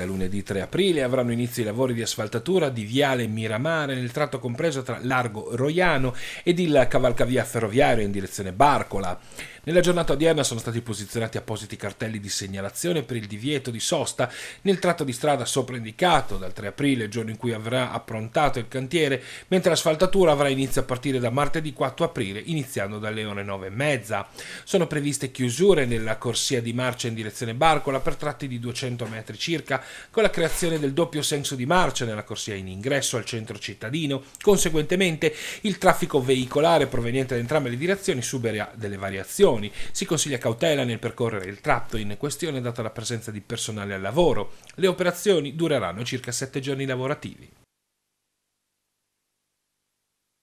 Da lunedì 3 aprile avranno inizio i lavori di asfaltatura di Viale Miramare nel tratto compreso tra Largo Roiano ed il cavalcavia ferroviario in direzione Barcola. Nella giornata odierna sono stati posizionati appositi cartelli di segnalazione per il divieto di sosta nel tratto di strada sopra indicato dal 3 aprile, giorno in cui avrà approntato il cantiere, mentre l'asfaltatura avrà inizio a partire da martedì 4 aprile, iniziando dalle ore 9 e mezza. Sono previste chiusure nella corsia di marcia in direzione Barcola per tratti di 200 metri circa con la creazione del doppio senso di marcia nella corsia in ingresso al centro cittadino. Conseguentemente il traffico veicolare proveniente da entrambe le direzioni subirà delle variazioni. Si consiglia cautela nel percorrere il tratto in questione data la presenza di personale al lavoro. Le operazioni dureranno circa 7 giorni lavorativi.